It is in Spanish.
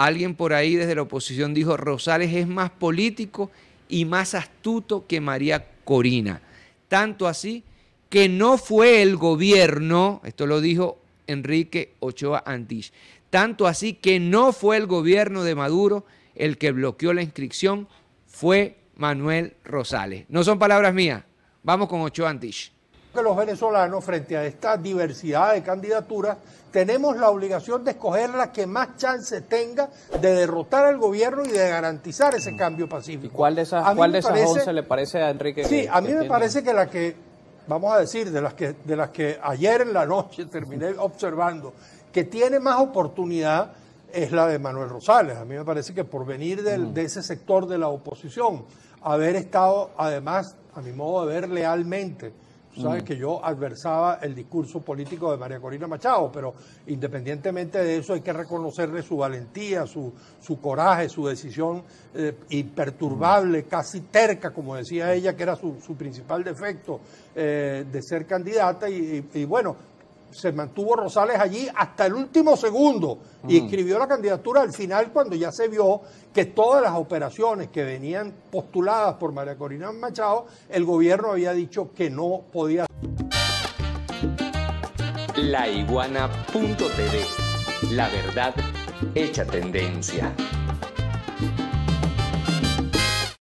Alguien por ahí desde la oposición dijo, Rosales es más político y más astuto que María Corina. Tanto así que no fue el gobierno, esto lo dijo Enrique Ochoa Antich, tanto así que no fue el gobierno de Maduro el que bloqueó la inscripción, fue Manuel Rosales. No son palabras mías, vamos con Ochoa Antich los venezolanos, frente a esta diversidad de candidaturas, tenemos la obligación de escoger la que más chance tenga de derrotar al gobierno y de garantizar ese mm. cambio pacífico. ¿Y cuál de esas, cuál 11 le parece a Enrique? Sí, a mí me parece que la que, vamos a decir, de las que, de las que ayer en la noche terminé observando, que tiene más oportunidad es la de Manuel Rosales. A mí me parece que por venir mm. de ese sector de la oposición, haber estado además, a mi modo de ver, lealmente Tú sabes mm. que yo adversaba el discurso político de María Corina Machado, pero independientemente de eso hay que reconocerle su valentía, su, su coraje, su decisión eh, imperturbable, mm. casi terca, como decía ella, que era su, principal defecto eh, de ser candidata. y bueno, se mantuvo Rosales allí hasta el último segundo y mm. escribió la candidatura al final cuando ya se vio que todas las operaciones que venían postuladas por María Corina Machado, el gobierno había dicho que no podía. La La verdad hecha tendencia.